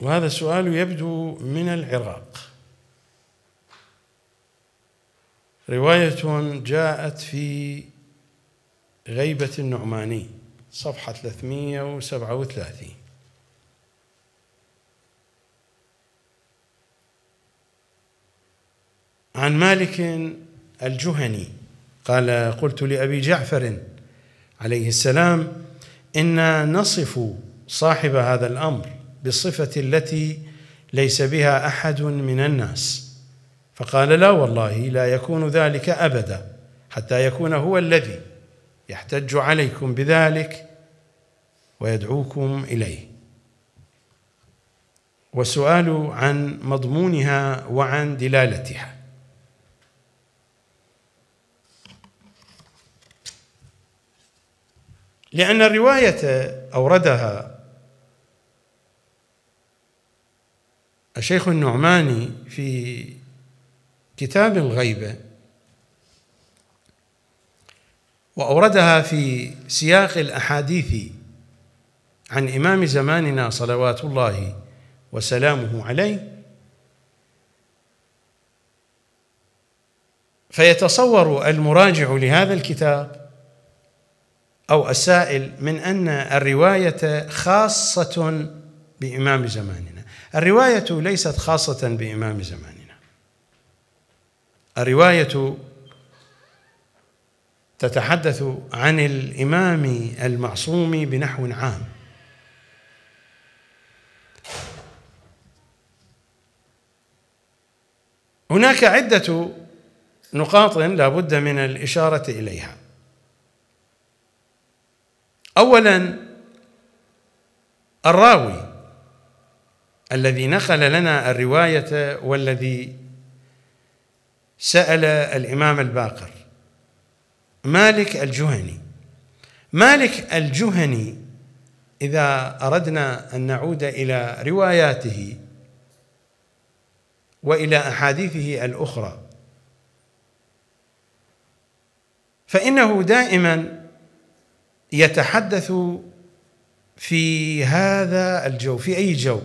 وهذا السؤال يبدو من العراق رواية جاءت في غيبة النعماني صفحة 337 عن مالك الجهني قال قلت لأبي جعفر عليه السلام إنا نصف صاحب هذا الأمر بالصفة التي ليس بها أحد من الناس فقال لا والله لا يكون ذلك أبدا حتى يكون هو الذي يحتج عليكم بذلك ويدعوكم إليه والسؤال عن مضمونها وعن دلالتها لأن الرواية أوردها الشيخ النعماني في كتاب الغيبة وأوردها في سياق الأحاديث عن إمام زماننا صلوات الله وسلامه عليه فيتصور المراجع لهذا الكتاب أو السائل من أن الرواية خاصة بإمام زماننا الرواية ليست خاصة بإمام زماننا الرواية تتحدث عن الإمام المعصوم بنحو عام هناك عدة نقاط لا بد من الإشارة إليها أولا الراوي الذي نقل لنا الرواية والذي سأل الإمام الباقر مالك الجهني مالك الجهني إذا أردنا أن نعود إلى رواياته وإلى أحاديثه الأخرى فإنه دائما يتحدث في هذا الجو في أي جو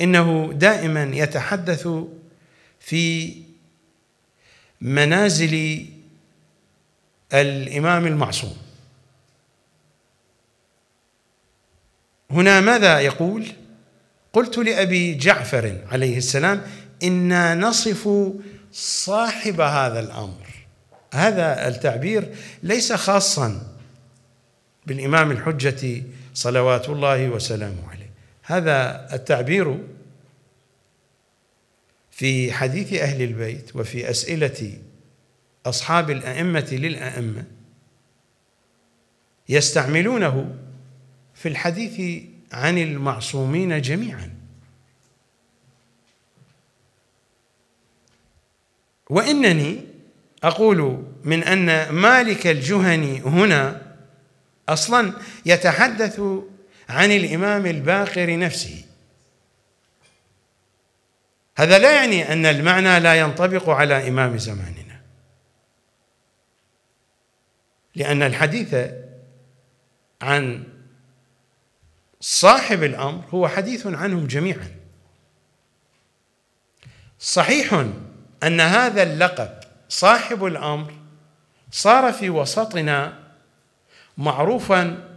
انه دائما يتحدث في منازل الامام المعصوم هنا ماذا يقول قلت لابي جعفر عليه السلام انا نصف صاحب هذا الامر هذا التعبير ليس خاصا بالامام الحجه صلوات الله وسلامه عليه هذا التعبير في حديث أهل البيت وفي أسئلة أصحاب الأئمة للأئمة يستعملونه في الحديث عن المعصومين جميعا وإنني أقول من أن مالك الجهني هنا أصلا يتحدث عن الإمام الباقر نفسه هذا لا يعني أن المعنى لا ينطبق على إمام زماننا لأن الحديث عن صاحب الأمر هو حديث عنهم جميعا صحيح أن هذا اللقب صاحب الأمر صار في وسطنا معروفا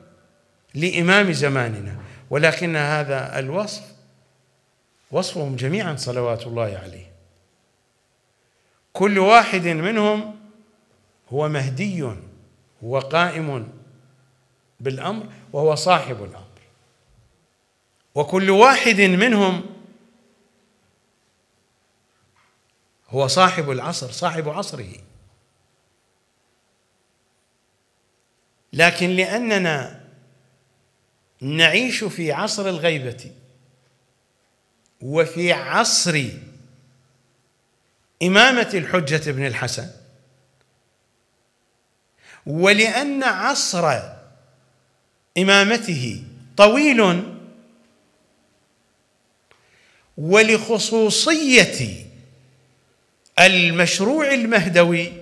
لإمام زماننا ولكن هذا الوصف وصفهم جميعا صلوات الله عليه كل واحد منهم هو مهدي هو قائم بالأمر وهو صاحب الأمر وكل واحد منهم هو صاحب العصر صاحب عصره لكن لأننا نعيش في عصر الغيبة وفي عصر إمامة الحجة بن الحسن ولأن عصر إمامته طويل ولخصوصية المشروع المهدوي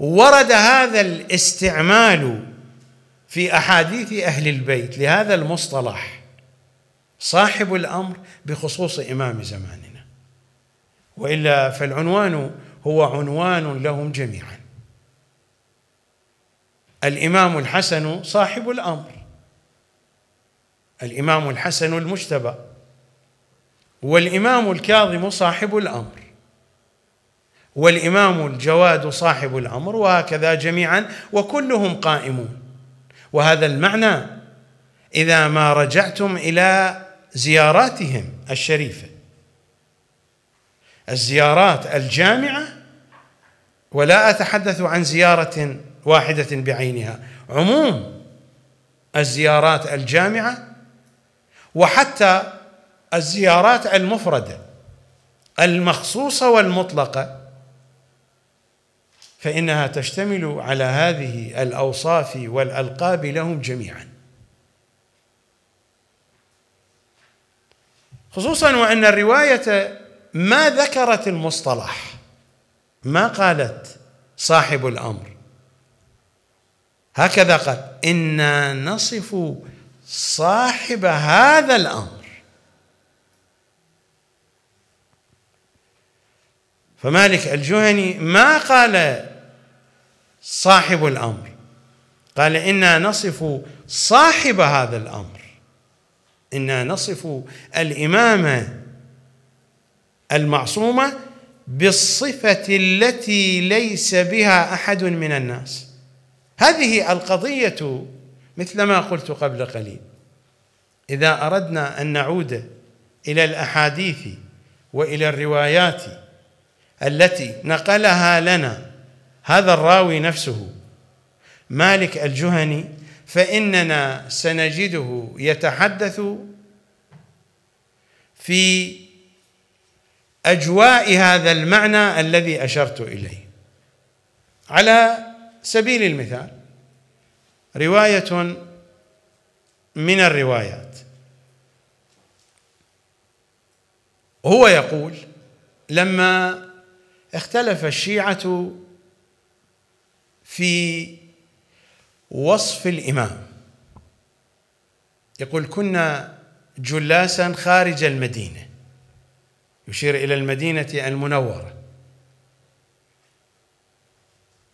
ورد هذا الاستعمال في احاديث اهل البيت لهذا المصطلح صاحب الامر بخصوص امام زماننا والا فالعنوان هو عنوان لهم جميعا الامام الحسن صاحب الامر الامام الحسن المجتبى والامام الكاظم صاحب الامر والامام الجواد صاحب الامر وهكذا جميعا وكلهم قائمون وهذا المعنى اذا ما رجعتم الى زياراتهم الشريفه الزيارات الجامعه ولا اتحدث عن زياره واحده بعينها عموم الزيارات الجامعه وحتى الزيارات المفرده المخصوصه والمطلقه فإنها تشتمل على هذه الأوصاف والألقاب لهم جميعا خصوصا وأن الرواية ما ذكرت المصطلح ما قالت صاحب الأمر هكذا قال إنا نصف صاحب هذا الأمر فمالك الجهني ما قال صاحب الامر قال انا نصف صاحب هذا الامر انا نصف الامامه المعصومه بالصفه التي ليس بها احد من الناس هذه القضيه مثلما قلت قبل قليل اذا اردنا ان نعود الى الاحاديث والى الروايات التي نقلها لنا هذا الراوي نفسه مالك الجهني فإننا سنجده يتحدث في أجواء هذا المعنى الذي أشرت إليه على سبيل المثال رواية من الروايات هو يقول لما اختلف الشيعة في وصف الامام يقول كنا جلاسا خارج المدينه يشير الى المدينه المنوره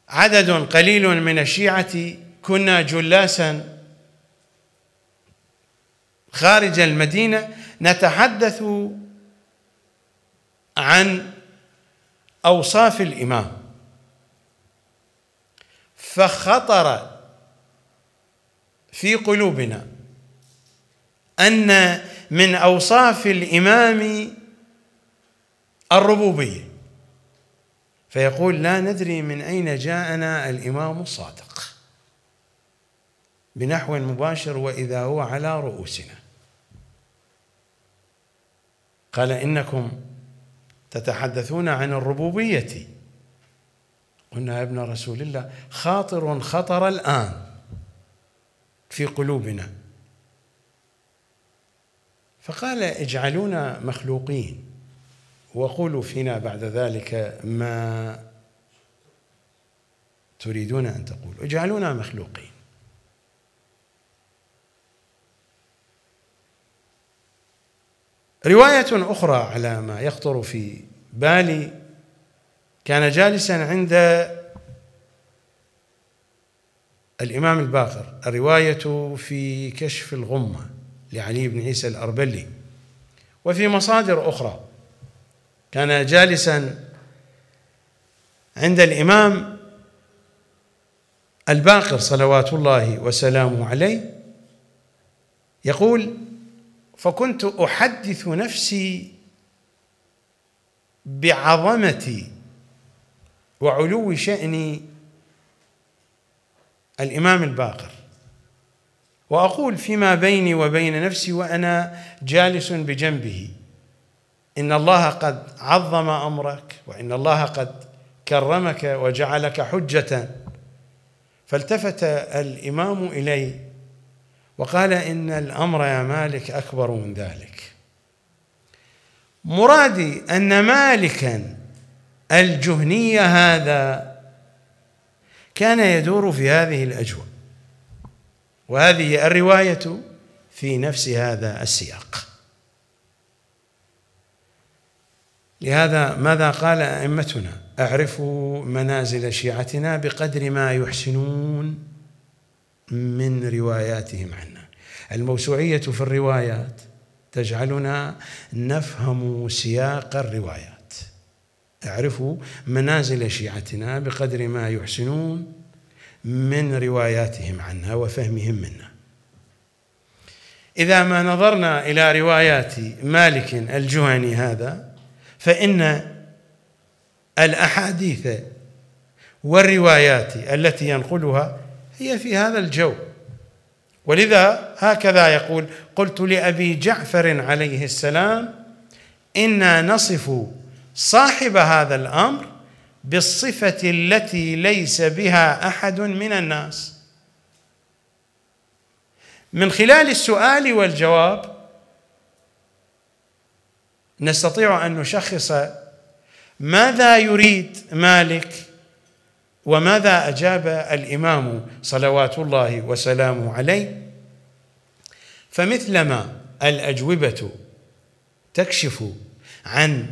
عدد قليل من الشيعه كنا جلاسا خارج المدينه نتحدث عن اوصاف الامام فخطر في قلوبنا ان من اوصاف الامام الربوبيه فيقول لا ندري من اين جاءنا الامام الصادق بنحو مباشر واذا هو على رؤوسنا قال انكم تتحدثون عن الربوبيه قلنا يا ابن رسول الله خاطر خطر الآن في قلوبنا فقال اجعلونا مخلوقين وقولوا فينا بعد ذلك ما تريدون أن تقولوا اجعلونا مخلوقين رواية أخرى على ما يخطر في بالي كان جالسا عند الإمام الباقر الرواية في كشف الغمة لعلي بن عيسى الأربلي وفي مصادر أخرى كان جالسا عند الإمام الباقر صلوات الله وسلامه عليه يقول فكنت أحدث نفسي بعظمة وعلو شأن الإمام الباقر وأقول فيما بيني وبين نفسي وأنا جالس بجنبه إن الله قد عظم أمرك وإن الله قد كرمك وجعلك حجة فالتفت الإمام إلي وقال إن الأمر يا مالك أكبر من ذلك مرادي أن مالكاً الجهنية هذا كان يدور في هذه الأجواء وهذه الرواية في نفس هذا السياق لهذا ماذا قال أئمتنا أعرفوا منازل شيعتنا بقدر ما يحسنون من رواياتهم عنا الموسوعية في الروايات تجعلنا نفهم سياق الروايات اعرفوا منازل شيعتنا بقدر ما يحسنون من رواياتهم عنا وفهمهم منا إذا ما نظرنا إلى روايات مالك الجهني هذا فإن الأحاديث والروايات التي ينقلها هي في هذا الجو ولذا هكذا يقول قلت لأبي جعفر عليه السلام إنا نصف صاحب هذا الامر بالصفه التي ليس بها احد من الناس من خلال السؤال والجواب نستطيع ان نشخص ماذا يريد مالك وماذا اجاب الامام صلوات الله وسلامه عليه فمثلما الاجوبه تكشف عن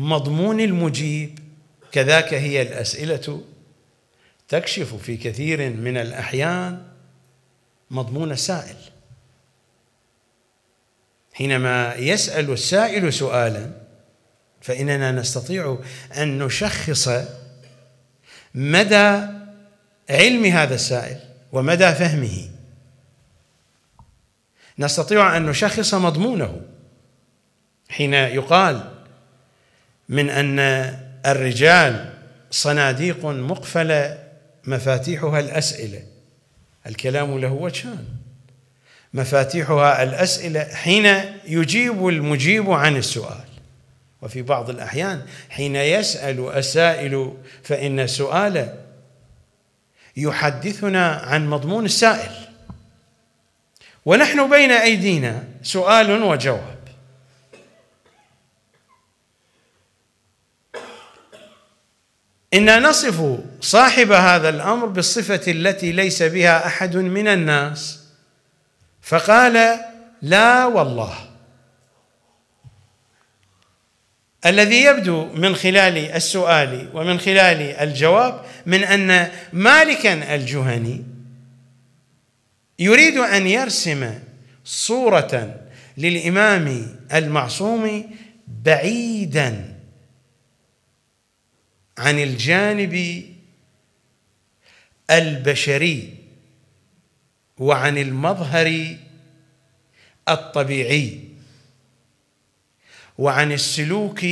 مضمون المجيب كذاك هي الاسئله تكشف في كثير من الاحيان مضمون السائل حينما يسال السائل سؤالا فاننا نستطيع ان نشخص مدى علم هذا السائل ومدى فهمه نستطيع ان نشخص مضمونه حين يقال من ان الرجال صناديق مقفله مفاتيحها الاسئله الكلام له وجهان مفاتيحها الاسئله حين يجيب المجيب عن السؤال وفي بعض الاحيان حين يسال السائل فان السؤال يحدثنا عن مضمون السائل ونحن بين ايدينا سؤال وجواب انا نصف صاحب هذا الامر بالصفه التي ليس بها احد من الناس فقال لا والله الذي يبدو من خلال السؤال ومن خلال الجواب من ان مالكا الجهني يريد ان يرسم صوره للامام المعصوم بعيدا عن الجانب البشري وعن المظهر الطبيعي وعن السلوك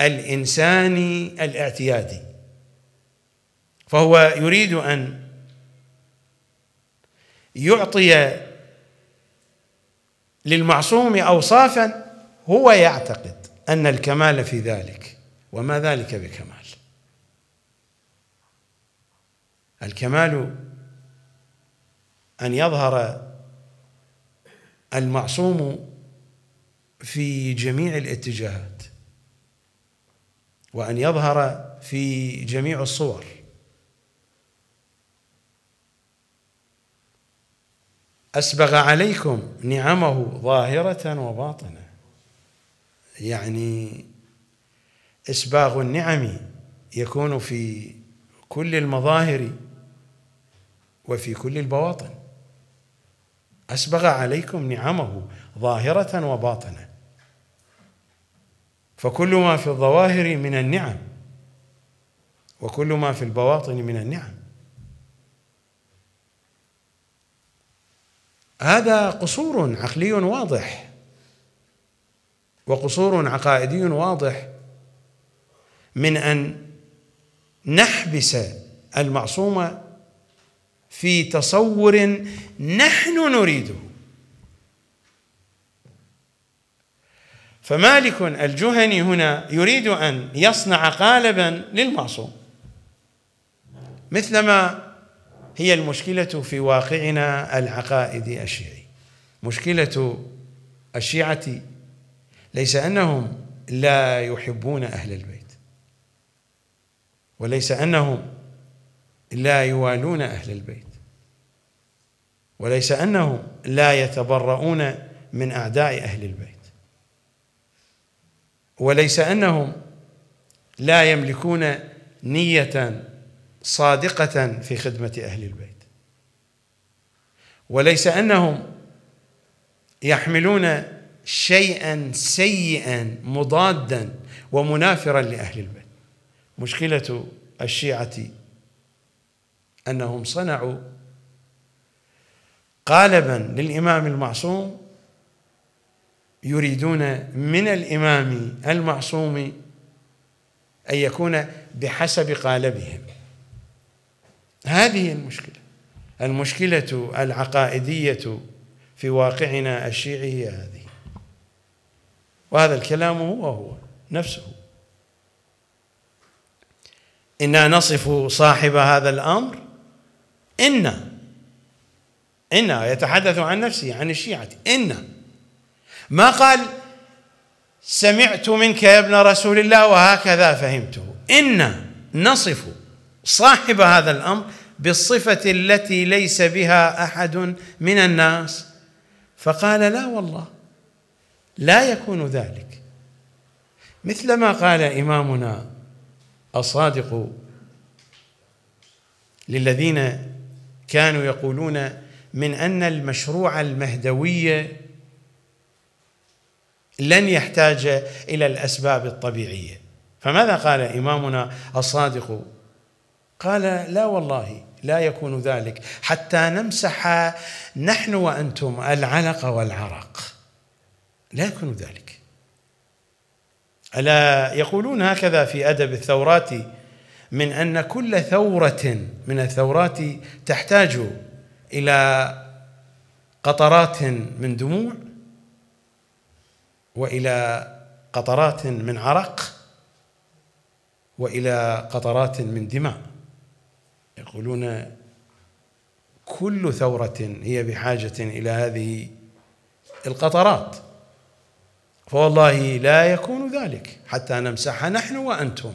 الانساني الاعتيادي فهو يريد ان يعطي للمعصوم اوصافا هو يعتقد ان الكمال في ذلك وما ذلك بكمال الكمال أن يظهر المعصوم في جميع الاتجاهات وأن يظهر في جميع الصور أسبغ عليكم نعمه ظاهرة وباطنة يعني إسباغ النعم يكون في كل المظاهر وفي كل البواطن أسبغ عليكم نعمه ظاهرة وباطنة فكل ما في الظواهر من النعم وكل ما في البواطن من النعم هذا قصور عقلي واضح وقصور عقائدي واضح من ان نحبس المعصوم في تصور نحن نريده فمالك الجهني هنا يريد ان يصنع قالبا للمعصوم مثلما هي المشكله في واقعنا العقائدي الشيعي مشكله الشيعه ليس انهم لا يحبون اهل البيت وليس انهم لا يوالون اهل البيت وليس انهم لا يتبرؤون من اعداء اهل البيت وليس انهم لا يملكون نيه صادقه في خدمه اهل البيت وليس انهم يحملون شيئا سيئا مضادا ومنافرا لاهل البيت مشكلة الشيعة أنهم صنعوا قالبا للإمام المعصوم يريدون من الإمام المعصوم أن يكون بحسب قالبهم هذه المشكلة المشكلة العقائدية في واقعنا الشيعي هي هذه وهذا الكلام هو هو نفسه إنا نصف صاحب هذا الأمر إن إن يتحدث عن نفسه عن الشيعة إن ما قال سمعت منك يا ابن رسول الله وهكذا فهمته إن نصف صاحب هذا الأمر بالصفة التي ليس بها أحد من الناس فقال لا والله لا يكون ذلك مثل ما قال إمامنا الصادق للذين كانوا يقولون من أن المشروع المهدوي لن يحتاج إلى الأسباب الطبيعية فماذا قال إمامنا الصادق قال لا والله لا يكون ذلك حتى نمسح نحن وأنتم العلق والعرق لا يكون ذلك ألا يقولون هكذا في أدب الثورات من أن كل ثورة من الثورات تحتاج إلى قطرات من دموع وإلى قطرات من عرق والى قطرات من دماء يقولون كل ثوره هي بحاجه الى هذه القطرات فوالله لا يكون ذلك حتى نمسح نحن وانتم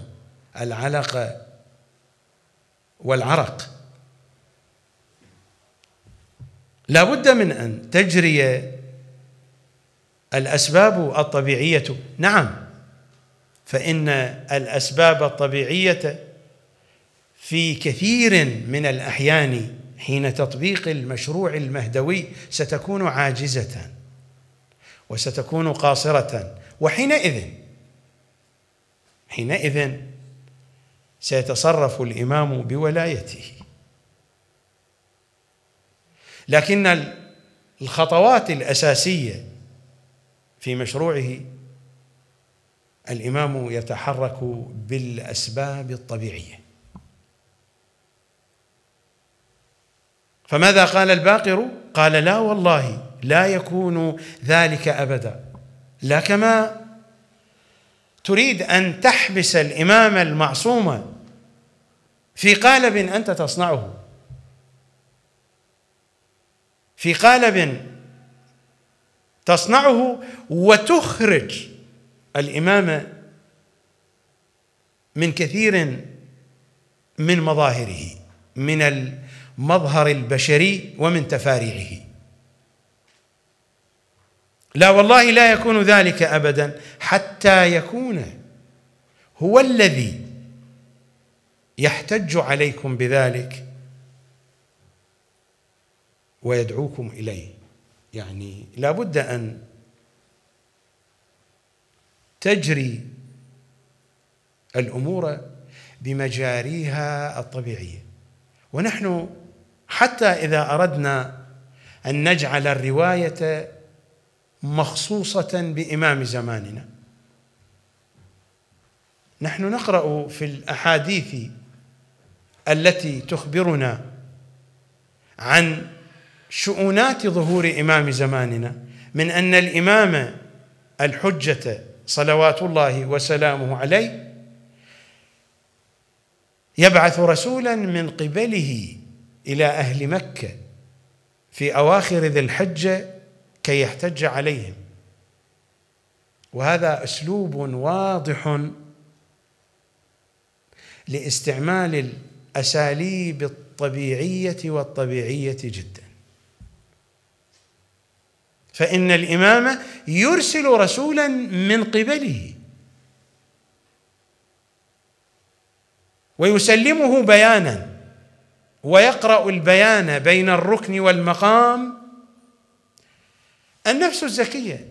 العلقه والعرق لا بد من ان تجري الاسباب الطبيعيه نعم فان الاسباب الطبيعيه في كثير من الاحيان حين تطبيق المشروع المهدوي ستكون عاجزه وستكون قاصرة وحينئذ حينئذ سيتصرف الإمام بولايته لكن الخطوات الأساسية في مشروعه الإمام يتحرك بالأسباب الطبيعية فماذا قال الباقر؟ قال لا والله لا يكون ذلك ابدا لا كما تريد ان تحبس الامام المعصوم في قالب انت تصنعه في قالب تصنعه وتخرج الامام من كثير من مظاهره من المظهر البشري ومن تفاريعه لا والله لا يكون ذلك ابدا حتى يكون هو الذي يحتج عليكم بذلك ويدعوكم اليه يعني لابد ان تجري الامور بمجاريها الطبيعيه ونحن حتى اذا اردنا ان نجعل الروايه مخصوصة بإمام زماننا نحن نقرأ في الأحاديث التي تخبرنا عن شؤونات ظهور إمام زماننا من أن الإمام الحجة صلوات الله وسلامه عليه يبعث رسولا من قبله إلى أهل مكة في أواخر ذي الحجة كي يحتج عليهم وهذا اسلوب واضح لاستعمال الاساليب الطبيعيه والطبيعيه جدا فان الامام يرسل رسولا من قبله ويسلمه بيانا ويقرا البيان بين الركن والمقام النفس الزكية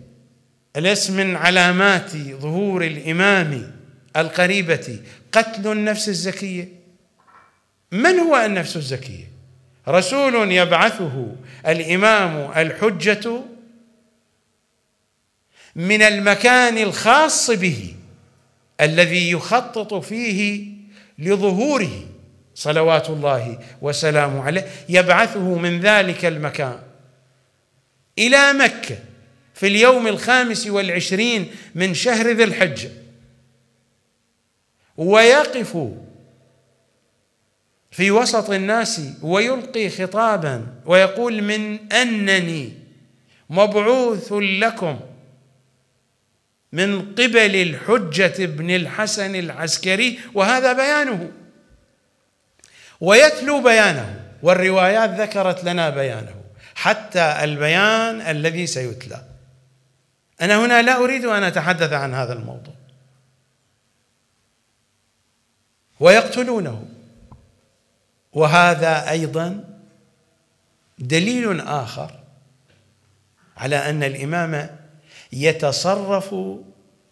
أليس من علامات ظهور الإمام القريبة قتل النفس الزكية من هو النفس الزكية رسول يبعثه الإمام الحجة من المكان الخاص به الذي يخطط فيه لظهوره صلوات الله وسلامه عليه يبعثه من ذلك المكان إلى مكة في اليوم الخامس والعشرين من شهر ذي الحجة ويقف في وسط الناس ويلقي خطابا ويقول من أنني مبعوث لكم من قبل الحجة بن الحسن العسكري وهذا بيانه ويتلو بيانه والروايات ذكرت لنا بيانه حتى البيان الذي سيتلى انا هنا لا اريد ان اتحدث عن هذا الموضوع ويقتلونه وهذا ايضا دليل اخر على ان الامام يتصرف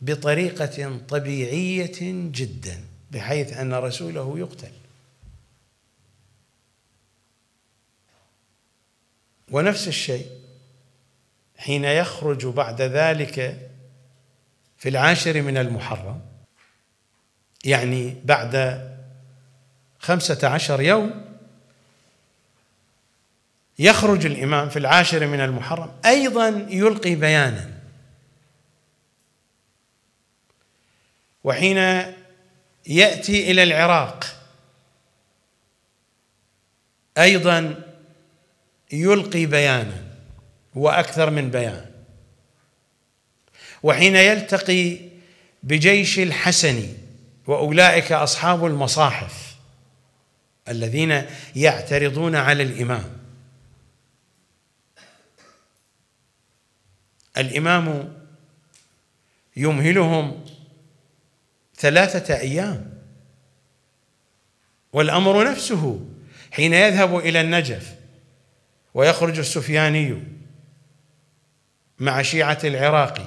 بطريقه طبيعيه جدا بحيث ان رسوله يقتل ونفس الشيء حين يخرج بعد ذلك في العاشر من المحرم يعني بعد خمسة عشر يوم يخرج الإمام في العاشر من المحرم أيضا يلقي بيانا وحين يأتي إلى العراق أيضا يلقي بيانا واكثر من بيان وحين يلتقي بجيش الحسن واولئك اصحاب المصاحف الذين يعترضون على الامام الامام يمهلهم ثلاثه ايام والامر نفسه حين يذهب الى النجف ويخرج السفياني مع شيعة العراقي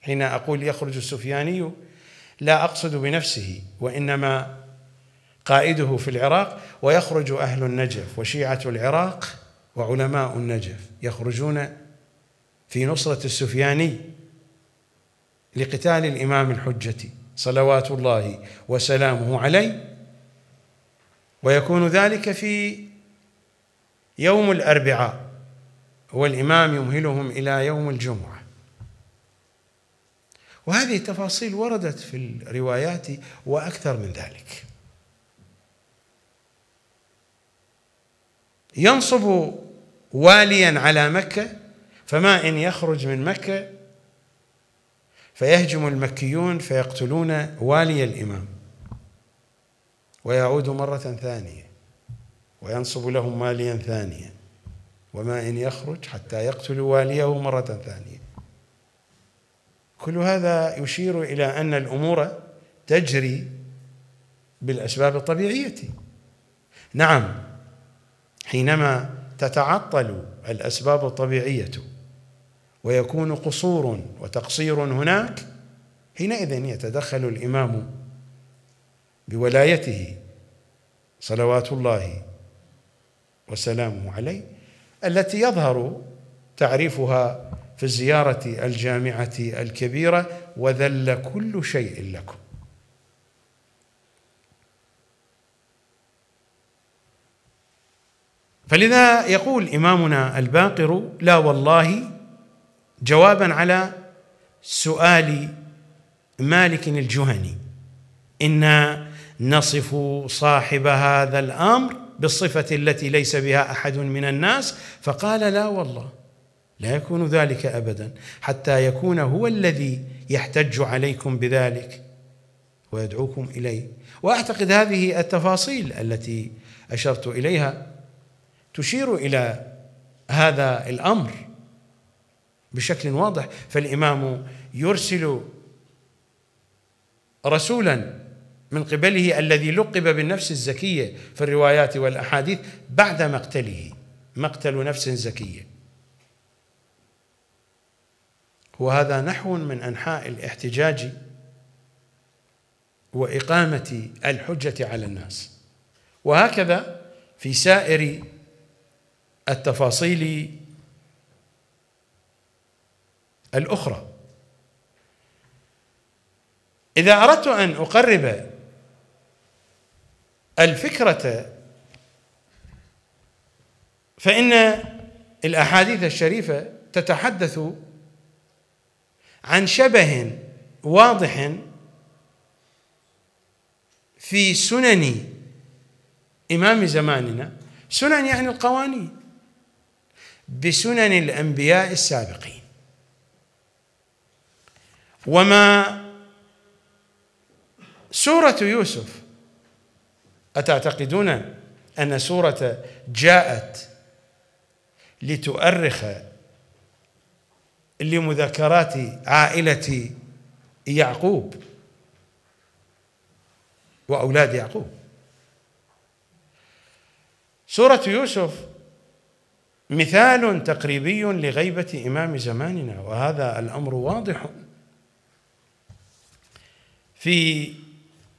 حين أقول يخرج السفياني لا أقصد بنفسه وإنما قائده في العراق ويخرج أهل النجف وشيعة العراق وعلماء النجف يخرجون في نصرة السفياني لقتال الإمام الحجة صلوات الله وسلامه عليه ويكون ذلك في يوم الأربعاء والإمام يمهلهم إلى يوم الجمعة وهذه التفاصيل وردت في الروايات وأكثر من ذلك ينصب واليا على مكة فما إن يخرج من مكة فيهجم المكيون فيقتلون والي الإمام ويعود مرة ثانية وينصب لهم واليا ثانيا وما إن يخرج حتى يقتلوا واليه مرة ثانية كل هذا يشير إلى أن الأمور تجري بالأسباب الطبيعية نعم حينما تتعطل الأسباب الطبيعية ويكون قصور وتقصير هناك حينئذ يتدخل الإمام بولايته صلوات الله وسلامه عليه التي يظهر تعريفها في الزيارة الجامعة الكبيرة وذل كل شيء لكم فلذا يقول إمامنا الباقر لا والله جوابا على سؤال مالك الجهني إن نصف صاحب هذا الأمر بالصفة التي ليس بها أحد من الناس فقال لا والله لا يكون ذلك أبدا حتى يكون هو الذي يحتج عليكم بذلك ويدعوكم إليه وأعتقد هذه التفاصيل التي أشرت إليها تشير إلى هذا الأمر بشكل واضح فالإمام يرسل رسولا من قبله الذي لقب بالنفس الزكيه في الروايات والاحاديث بعد مقتله مقتل نفس زكيه وهذا نحو من انحاء الاحتجاج واقامه الحجه على الناس وهكذا في سائر التفاصيل الاخرى اذا اردت ان اقرب الفكرة فإن الأحاديث الشريفة تتحدث عن شبه واضح في سنن إمام زماننا سنن يعني القوانين بسنن الأنبياء السابقين وما سورة يوسف أتعتقدون أن سورة جاءت لتؤرخ لمذكرات عائلة يعقوب وأولاد يعقوب سورة يوسف مثال تقريبي لغيبة إمام زماننا وهذا الأمر واضح في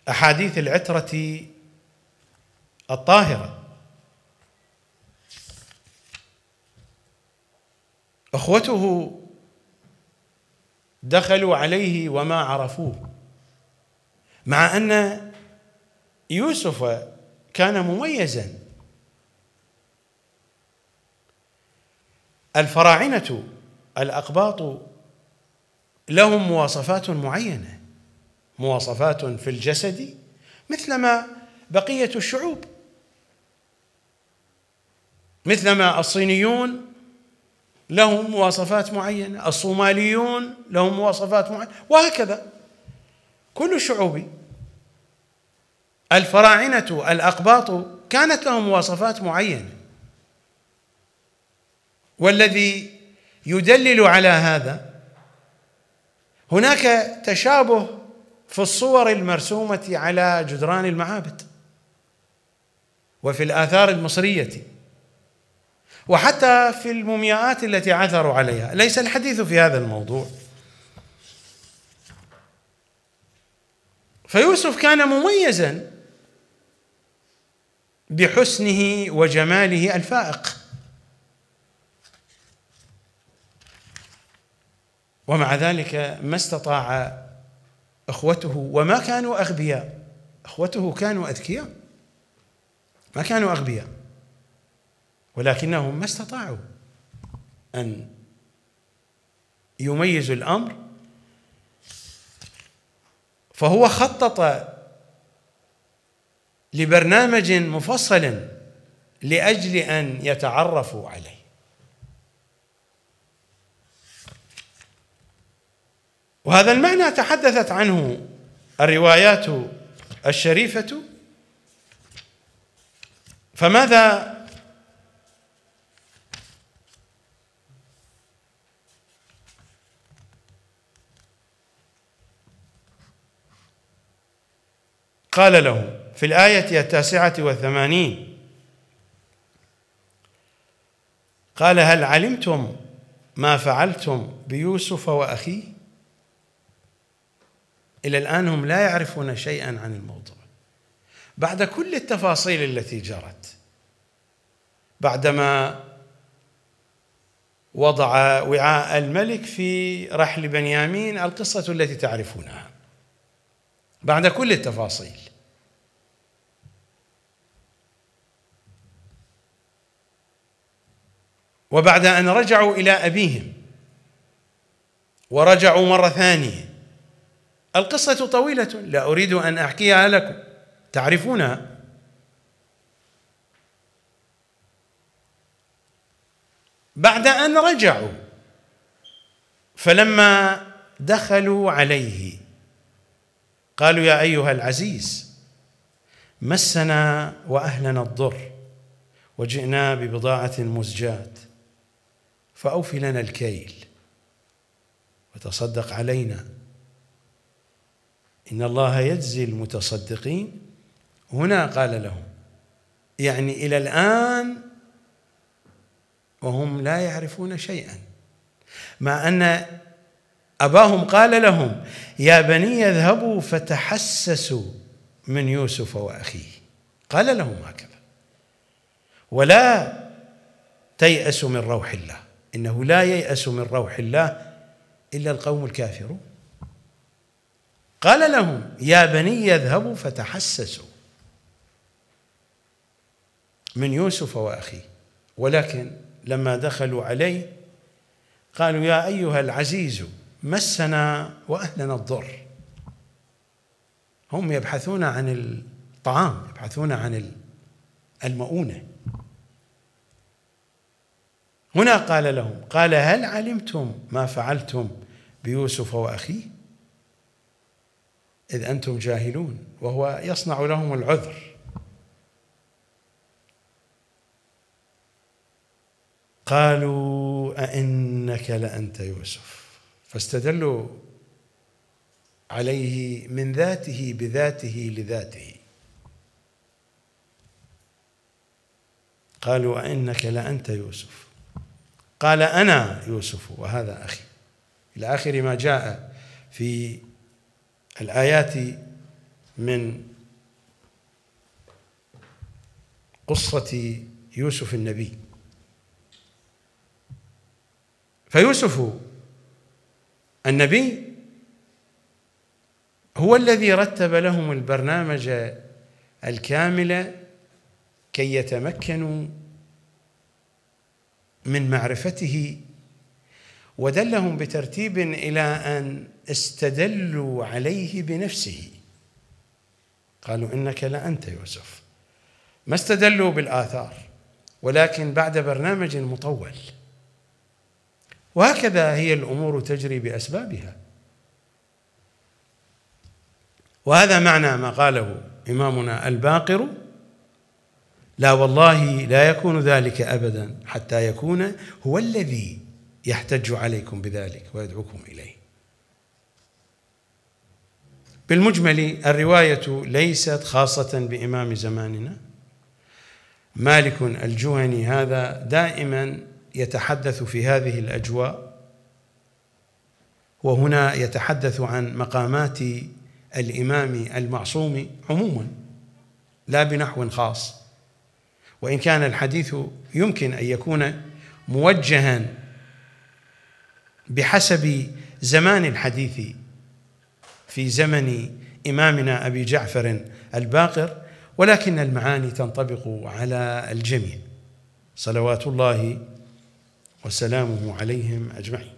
أحاديث العترة الطاهرة أخوته دخلوا عليه وما عرفوه مع أن يوسف كان مميزا الفراعنة الأقباط لهم مواصفات معينة مواصفات في الجسد مثلما بقية الشعوب مثلما الصينيون لهم مواصفات معينة الصوماليون لهم مواصفات معينة وهكذا كل الشعوب الفراعنة الأقباط كانت لهم مواصفات معينة والذي يدلل على هذا هناك تشابه في الصور المرسومة على جدران المعابد وفي الآثار المصرية وحتى في المومياءات التي عثروا عليها ليس الحديث في هذا الموضوع فيوسف كان مميزا بحسنه وجماله الفائق ومع ذلك ما استطاع اخوته وما كانوا اغبياء اخوته كانوا اذكياء ما كانوا اغبياء ولكنهم ما استطاعوا أن يميزوا الأمر فهو خطط لبرنامج مفصل لأجل أن يتعرفوا عليه وهذا المعنى تحدثت عنه الروايات الشريفة فماذا قال له في الآية التاسعة والثمانين قال هل علمتم ما فعلتم بيوسف وأخيه إلى الآن هم لا يعرفون شيئا عن الموضوع بعد كل التفاصيل التي جرت بعدما وضع وعاء الملك في رحل بنيامين القصة التي تعرفونها بعد كل التفاصيل وبعد ان رجعوا الى ابيهم ورجعوا مره ثانيه القصه طويله لا اريد ان احكيها لكم تعرفونها بعد ان رجعوا فلما دخلوا عليه قالوا يا ايها العزيز مسنا واهلنا الضر وجئنا ببضاعه مزجاه فاوف لنا الكيل وتصدق علينا ان الله يجزي المتصدقين هنا قال لهم يعني الى الان وهم لا يعرفون شيئا مع ان أباهم قال لهم يا بني اذهبوا فتحسسوا من يوسف وأخيه قال لهم هكذا ولا تيأسوا من روح الله إنه لا ييأس من روح الله إلا القوم الكافرون قال لهم يا بني اذهبوا فتحسسوا من يوسف واخيه ولكن لما دخلوا عليه قالوا يا ايها العزيز مسنا واهلنا الضر هم يبحثون عن الطعام يبحثون عن المؤونه هنا قال لهم قال هل علمتم ما فعلتم بيوسف واخيه اذ انتم جاهلون وهو يصنع لهم العذر قالوا أئنك لأنت يوسف فاستدلوا عليه من ذاته بذاته لذاته قالوا وإنك لأنت يوسف قال أنا يوسف وهذا أخي إلى آخر ما جاء في الآيات من قصة يوسف النبي فيوسف النبي هو الذي رتب لهم البرنامج الكامل كي يتمكنوا من معرفته ودلهم بترتيب الى ان استدلوا عليه بنفسه قالوا انك لانت يوسف ما استدلوا بالاثار ولكن بعد برنامج مطول وهكذا هي الامور تجري باسبابها وهذا معنى ما قاله امامنا الباقر لا والله لا يكون ذلك ابدا حتى يكون هو الذي يحتج عليكم بذلك ويدعوكم اليه بالمجمل الروايه ليست خاصه بامام زماننا مالك الجهني هذا دائما يتحدث في هذه الاجواء وهنا يتحدث عن مقامات الامام المعصوم عموما لا بنحو خاص وان كان الحديث يمكن ان يكون موجها بحسب زمان الحديث في زمن امامنا ابي جعفر الباقر ولكن المعاني تنطبق على الجميع صلوات الله وسلامه عليهم اجمعين